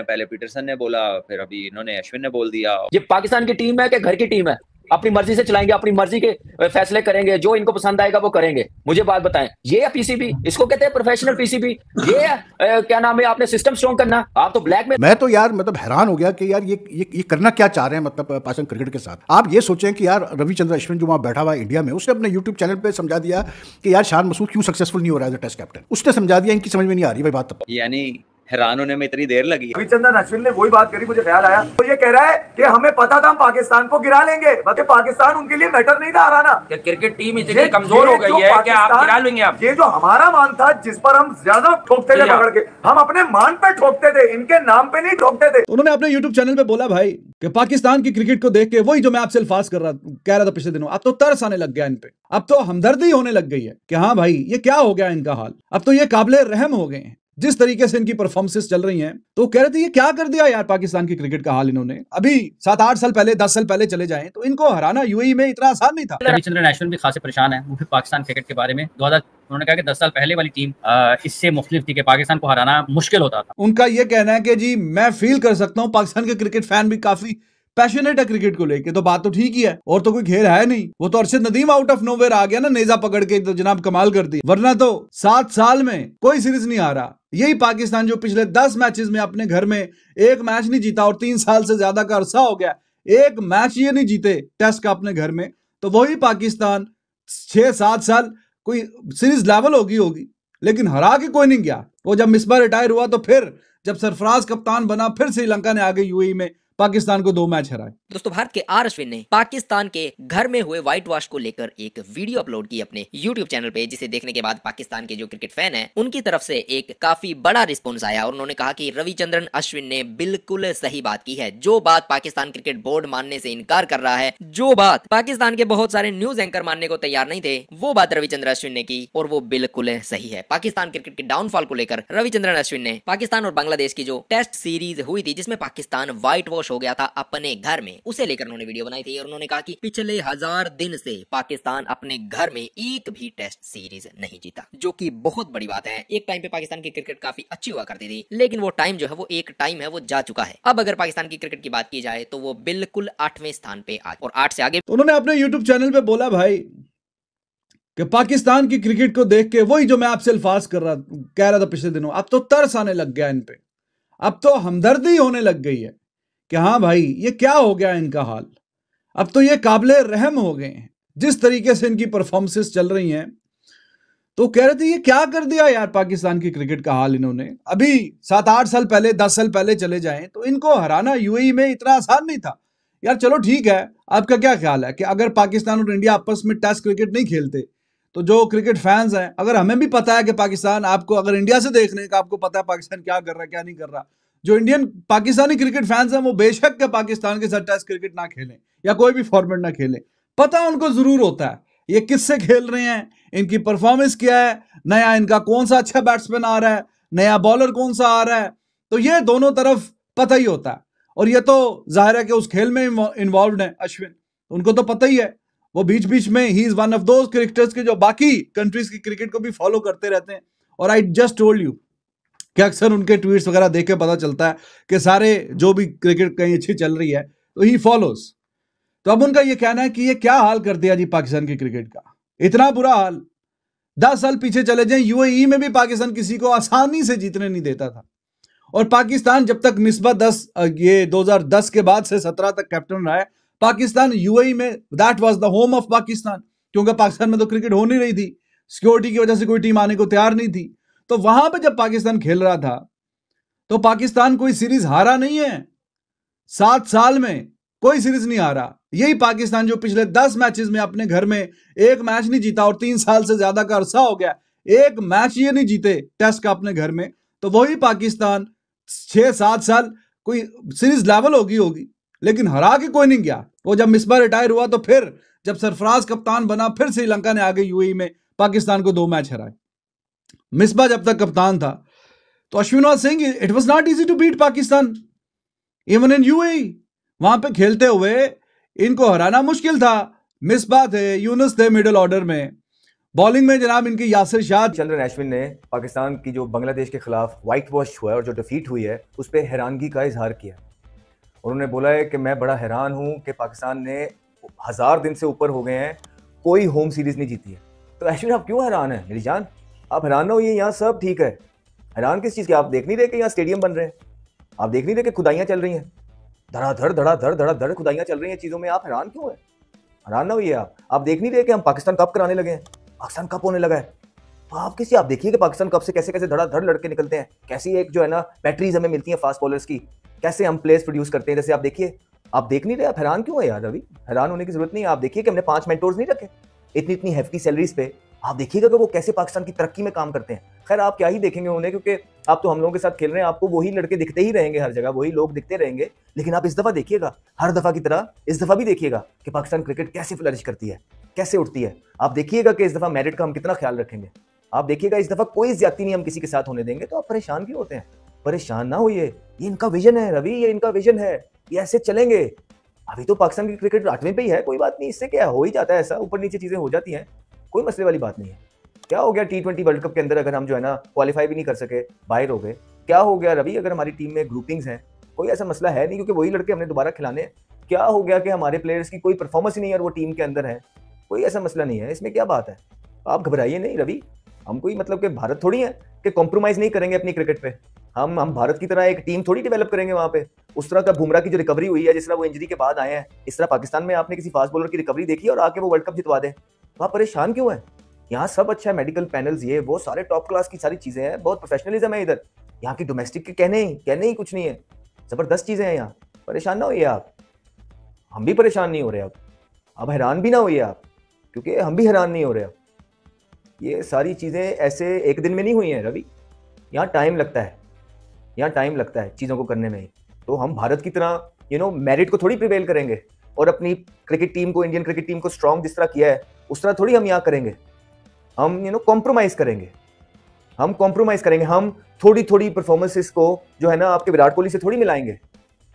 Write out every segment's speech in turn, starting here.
पहले पीटरसन ने बोला फिर अभी इन्होंने अश्विन ने बोल दिया ये पाकिस्तान की टीम है कि घर की टीम है अपनी मर्जी से चलाएंगे अपनी मर्जी के फैसले करेंगे जो इनको पसंद आएगा वो करेंगे मुझे बात बताएं ये है पीसीबी इसको कहते हैं प्रोफेशनल पीसीबी ये है, ए, क्या नाम है आपने सिस्टम स्ट्रॉन्ग करना आप तो ब्लैक में मैं तो यार मतलब हैरान हो गया कि यार ये ये, ये करना क्या चाह रहे हैं मतलब पाकिस्तान क्रिकेट के साथ आप ये सोचें कि यार रविचंद्र अश्विन जो वहाँ बैठा हुआ इंडिया में उसने अपने यूट्यूब चैनल पर समझा दिया कि यार शान मसूद क्यों सक्सेसफुल नहीं हो रहा है टेस्ट कैप्टन उसने समझा दिया इनकी समझ में नहीं आ रही भाई बात यानी हैरान होने में इतनी देर लगी रविचंद्रन अश्विन ने वही बात करी मुझे ख्याल आया तो ये कह रहा है कि हमें पता था हम पाकिस्तान को गिरा लेंगे बल्कि पाकिस्तान उनके लिए मैटर नहीं था हराना क्रिकेट टीम इतनी कमजोर हो गई है कि आप गिरा लेंगे आप ये जो हमारा मान था जिस पर हम ज्यादा ठोकते थे अच्छा। पकड़ के हम अपने मान पे ठोकते थे इनके नाम पे नहीं ठोकते थे उन्होंने अपने यूट्यूब चैनल पे बोला भाई कि पाकिस्तान की क्रिकेट को देख के वही जो मैं आपसे अल्फाज कर रहा कह रहा था पिछले दिनों अब तो तरस आने लग गया इन पे अब तो हमदर्दी होने लग गई है कि हाँ भाई ये क्या हो गया इनका हाल अब तो ये काबिल रहम हो गए हैं जिस तरीके से इनकी परफॉर्मेंसेस चल रही हैं तो कह रहे थे ये क्या कर दिया यार पाकिस्तान की क्रिकेट का हाल इन्होंने अभी सात आठ साल पहले दस साल पहले चले जाएं तो इनको हराना यूएई में इतना आसान नहीं था रविचंद्र नेशनल भी खासे परेशान है वो भी पाकिस्तान क्रिकेट के बारे में दो उन्होंने कहा कि दस साल पहले वाली टीम इससे मुख्तलिफ थी कि पाकिस्तान को हराना मुश्किल होता था उनका ये कहना है कि जी मैं फील कर सकता हूँ पाकिस्तान के क्रिकेट फैन भी काफी पैशनेट है क्रिकेट को लेके तो बात तो ठीक ही है और तो कोई घेर है नहीं वो तो Arshad Nadeem out of nowhere आ गया ना नेजा पकड़ के तो जनाब कमाल कर दी वरना तो सात साल में कोई सीरीज नहीं आ रहा यही पाकिस्तान जो पिछले दस मैचेस में अपने घर में एक मैच नहीं जीता और तीन साल से ज्यादा का अरसा हो गया एक मैच ये नहीं जीते टेस्ट का अपने घर में तो वही पाकिस्तान छह सात साल कोई सीरीज लेवल होगी होगी लेकिन हरा के कोई नहीं गया वो जब मिसबा रिटायर हुआ तो फिर जब सरफराज कप्तान बना फिर श्रीलंका ने आगे यूएई e में पाकिस्तान को दो मैच हराए दोस्तों भारत के आर अश्विन ने पाकिस्तान के घर में हुए व्हाइट वॉश को लेकर एक वीडियो अपलोड की अपने यूट्यूब चैनल पे जिसे देखने के बाद पाकिस्तान के जो क्रिकेट फैन हैं उनकी तरफ से एक काफी बड़ा रिस्पॉन्स आया और उन्होंने कहा कि रविचंद्रन अश्विन ने बिल्कुल सही बात की है जो बात पाकिस्तान क्रिकेट बोर्ड मानने से इनकार कर रहा है जो बात पाकिस्तान के बहुत सारे न्यूज एंकर मानने को तैयार नहीं थे वो बात रविचंद्र अश्विन ने की और वो बिल्कुल सही है पाकिस्तान क्रिकेट के डाउनफॉल को लेकर रविचंद्रन अश्विन ने पाकिस्तान और बांग्लादेश की जो टेस्ट सीरीज हुई थी जिसमें पाकिस्तान व्हाइट वॉश हो गया था अपने घर में उसे लेकर उन्होंने वीडियो बनाई थी और उन्होंने कहा कि पिछले हजार दिन से पाकिस्तान अपने घर में एक भी टेस्ट सीरीज नहीं जीता जो कि बहुत बड़ी बात है एक टाइम पे पाकिस्तान की क्रिकेट काफी अच्छी हुआ करती थी लेकिन वो टाइम जो है वो एक टाइम है वो जा चुका है अब अगर पाकिस्तान की क्रिकेट की बात की जाए तो वो बिल्कुल आठवें स्थान पे आ और आठ से आगे तो उन्होंने अपने यूट्यूब चैनल पे बोला भाई कि पाकिस्तान की क्रिकेट को देख के वही जो मैं आपसे अल्फाज कर रहा कह रहा था पिछले दिनों अब तो तरस आने लग गया इन पे अब तो हमदर्दी होने लग गई है कि हाँ भाई ये क्या हो गया इनका हाल अब तो ये काबिल रहम हो गए हैं जिस तरीके से इनकी परफॉर्मेंसेस चल रही हैं तो कह रहे थे ये क्या कर दिया यार पाकिस्तान की क्रिकेट का हाल इन्होंने अभी सात आठ साल पहले दस साल पहले चले जाएं तो इनको हराना यूएई में इतना आसान नहीं था यार चलो ठीक है आपका क्या ख्याल है कि अगर पाकिस्तान और इंडिया आपस में टेस्ट क्रिकेट नहीं खेलते तो जो क्रिकेट फैंस हैं अगर हमें भी पता है कि पाकिस्तान आपको अगर इंडिया से देख रहे हैं आपको पता है पाकिस्तान क्या कर रहा है क्या नहीं कर रहा जो इंडियन पाकिस्तानी क्रिकेट फैंस हैं वो बेशक के पाकिस्तान के साथ टेस्ट क्रिकेट ना खेलें या कोई भी फॉर्मेट ना खेलें पता उनको जरूर होता है ये किससे खेल रहे हैं इनकी परफॉर्मेंस क्या है नया इनका कौन सा अच्छा बैट्समैन आ रहा है नया बॉलर कौन सा आ रहा है तो ये दोनों तरफ पता ही होता है और ये तो जाहिर है कि उस खेल में इन्वॉल्व है अश्विन उनको तो पता ही है वो बीच बीच में ही is one of those cricketers के जो बाकी कंट्रीज की क्रिकेट को भी फॉलो करते रहते हैं और आई जस्ट टोल्ड यू कि अक्सर उनके ट्वीट्स वगैरह देख के पता चलता है कि सारे जो भी क्रिकेट कहीं अच्छी चल रही है तो ही फॉलोज तो अब उनका यह कहना है कि ये क्या हाल कर दिया जी पाकिस्तान की क्रिकेट का इतना बुरा हाल दस साल पीछे चले जाए यूएई e में भी पाकिस्तान किसी को आसानी से जीतने नहीं देता था और पाकिस्तान जब तक निस्बत दस ये 2010 के बाद से 17 तक कैप्टन रहा है पाकिस्तान यूएई e में that was the home of Pakistan क्योंकि पाकिस्तान में तो क्रिकेट हो नहीं रही थी सिक्योरिटी की वजह से कोई टीम आने को तैयार नहीं थी तो वहां पर जब पाकिस्तान खेल रहा था तो पाकिस्तान कोई सीरीज हारा नहीं है सात साल में कोई सीरीज नहीं हारा यही पाकिस्तान जो पिछले दस मैचेस में अपने घर में एक मैच नहीं जीता और तीन साल से ज्यादा का अरसा हो गया एक मैच ये नहीं जीते टेस्ट का अपने घर में तो वही पाकिस्तान छह सात साल कोई सीरीज लेवल होगी होगी लेकिन हरा के कोई नहीं गया वो जब मिसबा रिटायर हुआ तो फिर जब सरफराज कप्तान बना फिर श्रीलंका ने आगे यूएई e में पाकिस्तान को दो मैच हराए मिसबा जब तक कप्तान था तो Ashwinath Singh it was not easy to beat Pakistan even in U वहां पे खेलते हुए इनको हराना मुश्किल था मिसबा थे यूनस थे मिडिल ऑर्डर में बॉलिंग में जनाब इनके यासिर शाह चंद्र अश्विन ने पाकिस्तान की जो बांग्लादेश के खिलाफ वाइट वॉश हुआ है और जो डिफीट हुई है उस पर हैरानगी का इजहार किया उन्होंने बोला है कि मैं बड़ा हैरान हूँ कि पाकिस्तान ने हज़ार दिन से ऊपर हो गए हैं कोई होम सीरीज़ नहीं जीती है तो अश्विन आप क्यों हैरान है मेरी जान आप हैरान ना होइए यहाँ सब ठीक है हैरान किस चीज़ के आप देख नहीं रहे कि यहाँ स्टेडियम बन रहे हैं आप देख नहीं रहे कि खुदाइयाँ चल रही हैं धड़ाधड़ धड़ाधड़ धड़ाधड़ खुदाइयाँ चल रही हैं चीज़ों में आप हैरान क्यों है हैरान ना होइए आप आप देख नहीं रहे कि हम पाकिस्तान कप कराने लगे हैं पाकिस्तान कप होने लगा है तो आप किसी आप देखिए कि पाकिस्तान कप से कैसे कैसे धड़ाधड़ लड़के निकलते हैं कैसी एक जो है ना बैटरीज हमें मिलती हैं फास्ट बॉलर्स की कैसे हम प्लेस प्रोड्यूस करते हैं जैसे आप देखिए आप देख नहीं रहे आप हैरान क्यों है यार रवि हैरान होने की जरूरत नहीं है आप देखिए कि हमने पांच मेंटोर्स नहीं रखे इतनी इतनी हेफ्टी सैलरीज पे आप देखिएगा कि वो कैसे पाकिस्तान की तरक्की में काम करते हैं खैर आप क्या ही देखेंगे उन्हें क्योंकि आप तो हम लोगों के साथ खेल रहे हैं आपको वही लड़के दिखते ही रहेंगे हर जगह वही लोग दिखते रहेंगे लेकिन आप इस दफ़ा देखिएगा हर दफ़ा की तरह इस दफ़ा भी देखिएगा कि पाकिस्तान क्रिकेट कैसे फ्लरिश करती है कैसे उठती है आप देखिएगा कि इस दफ़ा मेरिट का हम कितना ख्याल रखेंगे आप देखिएगा इस दफ़ा कोई ज्यादा नहीं हम किसी के साथ होने देंगे तो आप परेशान क्यों होते हैं परेशान ना होइए ये इनका विजन है रवि ये इनका विजन है ये ऐसे चलेंगे अभी तो पाकिस्तान की क्रिकेट आठवें पे ही है कोई बात नहीं इससे क्या हो ही जाता है ऐसा ऊपर नीचे चीज़ें हो जाती हैं कोई मसले वाली बात नहीं है क्या हो गया टी ट्वेंटी वर्ल्ड कप के अंदर अगर हम जो है ना क्वालिफाई भी नहीं कर सके बाहर हो गए क्या हो गया रवि अगर हमारी टीम में ग्रुपिंग्स हैं कोई ऐसा मसला है नहीं क्योंकि वही लड़के हमने दोबारा खिलाने क्या हो गया कि हमारे प्लेयर्स की कोई परफॉर्मेंस ही नहीं है वो टीम के अंदर है कोई ऐसा मसला नहीं है इसमें क्या बात है आप घबराइए नहीं रवि हम कोई मतलब कि भारत थोड़ी है कि कॉम्प्रोमाइज़ नहीं करेंगे अपनी क्रिकेट पर हम हम भारत की तरह एक टीम थोड़ी डेवलप करेंगे वहाँ पे उस तरह का बुमराह की जो रिकवरी हुई है जिस तरह वो इंजरी के बाद आए हैं इस तरह पाकिस्तान में आपने किसी फास्ट बॉलर की रिकवरी देखी और आके वो वर्ल्ड कप जितवा दें वहाँ परेशान क्यों है यहाँ सब अच्छा है मेडिकल पैनल्स ये वो सारे टॉप क्लास की सारी चीज़ें हैं बहुत प्रोफेशनलिज्म है इधर यहाँ की डोमेस्टिक के कहने ही कहने ही कुछ नहीं है ज़बरदस्त चीज़ें हैं यहाँ परेशान ना होइए आप हम भी परेशान नहीं हो रहे अब अब हैरान भी ना होइए आप क्योंकि हम भी हैरान नहीं हो रहे अब ये सारी चीज़ें ऐसे एक दिन में नहीं हुई हैं रवि यहाँ टाइम लगता है यहाँ टाइम लगता है चीज़ों को करने में तो हम भारत की तरह यू नो मेरिट को थोड़ी प्रिवेल करेंगे और अपनी क्रिकेट टीम को इंडियन क्रिकेट टीम को स्ट्रॉन्ग जिस तरह किया है उस तरह थोड़ी हम यहाँ करेंगे हम यू नो कॉम्प्रोमाइज़ करेंगे हम कॉम्प्रोमाइज़ करेंगे हम थोड़ी थोड़ी परफॉर्मेंसेस को जो है ना आपके विराट कोहली से थोड़ी मिलाएंगे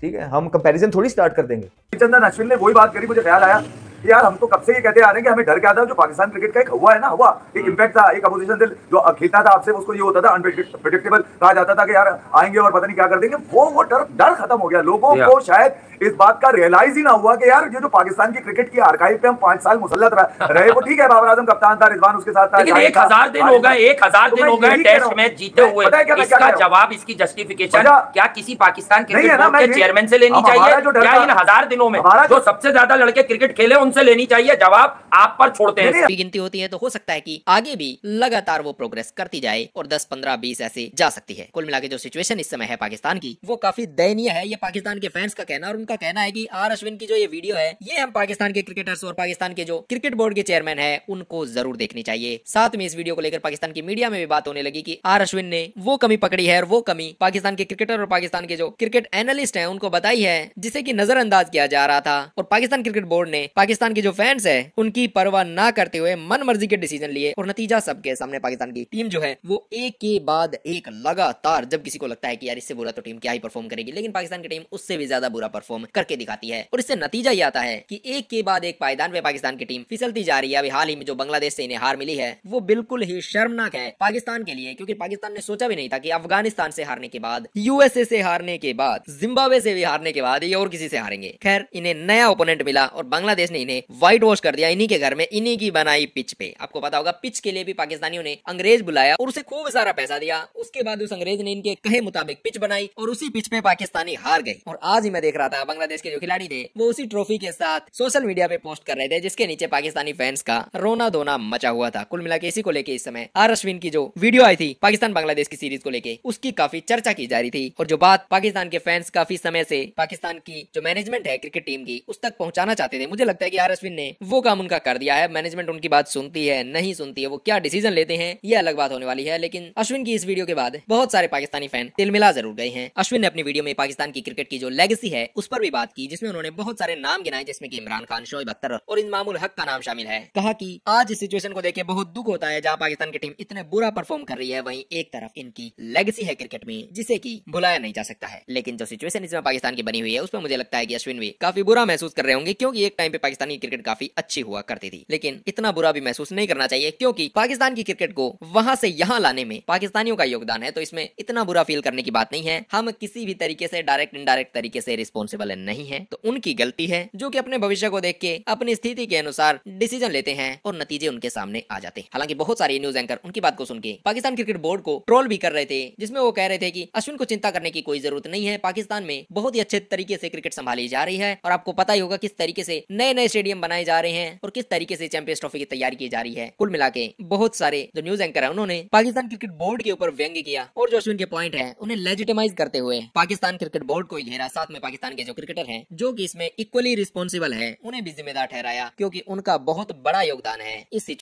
ठीक है हम कंपैरिजन थोड़ी स्टार्ट कर देंगे चंदन अश्विन ने वही बात करी मुझे ख्याल आया यार हम तो कब से ये कहते आ रहे हैं कि हमें डर क्या था जो पाकिस्तान क्रिकेट का एक हुआ है ना हुआ एक इम्पैक्ट हम्म। था एक अपोजिशन से जो खेलता था आपसे उसको ये होता था अनप्रिडिक्टेबल कहा जाता था कि यार आएंगे और पता नहीं क्या कर देंगे वो वो डर डर खत्म हो गया लोगों को शायद इस बात का रियलाइज ही ना हुआ कि यार ये जो पाकिस्तान की क्रिकेट की आरकाई पे हम पांच साल मुसलत रहे वो ठीक है बाबर आजम कप्तान था रिजवान उसके साथ था एक हजार दिन हो गए एक हजार तो दिन हो गए टेस्ट मैच जीते हुए इसका जवाब इसकी जस्टिफिकेशन क्या किसी पाकिस्तान के चेयरमैन से लेनी चाहिए क्या इन हजार दिनों में जो सबसे ज्यादा लड़के क्रिकेट खेले उन उनसे लेनी चाहिए जवाब आप पर छोड़ते हैं गिनती होती है तो हो सकता है कि आगे भी लगातार वो प्रोग्रेस करती जाए और 10, 15, 20 ऐसे जा सकती है कुल मिला जो सिचुएशन इस समय है पाकिस्तान की वो काफी दयनीय है ये पाकिस्तान के फैंस का कहना और उनका कहना है की आर अश्विन की जो ये वीडियो है ये हम पाकिस्तान के क्रिकेटर्स और पाकिस्तान के जो क्रिकेट बोर्ड के चेयरमैन है उनको जरूर देखनी चाहिए साथ में इस वीडियो को लेकर पाकिस्तान की मीडिया में भी बात होने लगी की आर अश्विन ने वो कमी पकड़ी है और वो कमी पाकिस्तान के क्रिकेटर और पाकिस्तान के जो क्रिकेट एनालिस्ट है उनको बताई है जिसे की नजरअंदाज किया जा रहा था और पाकिस्तान क्रिकेट बोर्ड ने पाकिस्तान पाकिस्तान के जो फैंस है उनकी परवाह ना करते हुए मन मर्जी के डिसीजन लिए और नतीजा सबके सामने पाकिस्तान की टीम जो है वो एक के बाद एक लगातार जब किसी को लगता है कि यार इससे बुरा तो टीम क्या ही परफॉर्म करेगी लेकिन पाकिस्तान की टीम उससे भी ज्यादा बुरा परफॉर्म करके दिखाती है और इससे नतीजा ये आता है की एक के बाद एक पायदान में पाकिस्तान की टीम फिसलती जा रही है अभी हाल ही में जो बांग्लादेश से इन्हें हार मिली है वो बिल्कुल ही शर्मनाक है पाकिस्तान के लिए क्योंकि पाकिस्तान ने सोचा भी नहीं था कि अफगानिस्तान से हारने के बाद यूएसए से हारने के बाद जिम्बाब्वे से भी हारने के बाद ये और किसी से हारेंगे खैर इन्हें नया ओपोनेंट मिला और बांग्लादेश ने इन्हें ने व्हाइट वॉश कर दिया इन्हीं के घर में इन्हीं की बनाई पिच पे आपको पता होगा पिच के लिए भी पाकिस्तानियों ने अंग्रेज बुलाया और उसे खूब सारा पैसा दिया उसके बाद उस अंग्रेज ने इनके कहे मुताबिक पिच बनाई और उसी पिच पे पाकिस्तानी हार गई और आज ही मैं देख रहा था बांग्लादेश के जो खिलाड़ी थे वो उसी ट्रॉफी के साथ सोशल मीडिया पे पोस्ट कर रहे थे जिसके नीचे पाकिस्तानी फैंस का रोना धोना मचा हुआ था कुल मिला के इसी को लेके इस समय आर अश्विन की जो वीडियो आई थी पाकिस्तान बांग्लादेश की सीरीज को लेके उसकी काफी चर्चा की जा रही थी और जो बात पाकिस्तान के फैंस काफी समय से पाकिस्तान की जो मैनेजमेंट है क्रिकेट टीम की उस तक पहुंचाना चाहते थे मुझे लगता है कि आर अश्विन ने वो काम उनका कर दिया है मैनेजमेंट उनकी बात सुनती है नहीं सुनती है वो क्या डिसीजन लेते हैं ये अलग बात होने वाली है लेकिन अश्विन की इस वीडियो के बाद बहुत सारे पाकिस्तानी फैन तिलमिला जरूर गए हैं अश्विन ने अपनी वीडियो में पाकिस्तान की क्रिकेट की जो लेगेसी है उस पर भी बात की जिसमें उन्होंने बहुत सारे नाम गिनाए जिसमें की इमरान खान शोएब अख्तर और इमामुल हक का नाम शामिल है कहा की आज इस सिचुएशन को देखे बहुत दुख होता है जहाँ पाकिस्तान की टीम इतने बुरा परफॉर्म कर रही है वही एक तरफ इनकी लेगेसी है क्रिकेट में जिसे की भुलाया नहीं जा सकता है लेकिन जो सिचुएशन इसमें पाकिस्तान की बनी हुई है उसमें मुझे लगता है की अश्विन भी काफी बुरा महसूस कर रहे होंगे क्योंकि एक टाइम पे पाकिस्तान पाकिस्तानी क्रिकेट काफी अच्छी हुआ करती थी लेकिन इतना बुरा भी महसूस नहीं करना चाहिए क्योंकि पाकिस्तान की क्रिकेट को वहां से यहाँ लाने में पाकिस्तानियों का योगदान है तो इसमें इतना बुरा फील करने की बात नहीं है हम किसी भी तरीके से डायरेक्ट इनडायरेक्ट तरीके से रिस्पॉन्सिबल नहीं है तो उनकी गलती है जो की अपने भविष्य को देख के अपनी स्थिति के अनुसार डिसीजन लेते हैं और नतीजे उनके सामने आ जाते हैं हालांकि बहुत सारे न्यूज एंकर उनकी बात को सुन के पाकिस्तान क्रिकेट बोर्ड को ट्रोल भी कर रहे थे जिसमें वो कह रहे थे कि अश्विन को चिंता करने की कोई जरूरत नहीं है पाकिस्तान में बहुत ही अच्छे तरीके से क्रिकेट संभाली जा रही है और आपको पता ही होगा किस तरीके से नए नए स्टेडियम बनाए जा रहे हैं और किस तरीके से चैंपियंस ट्रॉफी की तैयारी की जा रही है कुल मिला के बहुत सारे जो न्यूज एंकर है उन्होंने पाकिस्तान क्रिकेट बोर्ड के ऊपर व्यंग किया और जो अश्विन के पॉइंट है उन्हें लेजिटिमाइज करते हुए पाकिस्तान क्रिकेट बोर्ड को घेरा साथ में पाकिस्तान के जो क्रिकेटर है जो की इसमें इक्वली रिस्पॉन्सिबल है उन्हें भी जिम्मेदार ठहराया क्यूँकी उनका बहुत बड़ा योगदान है इस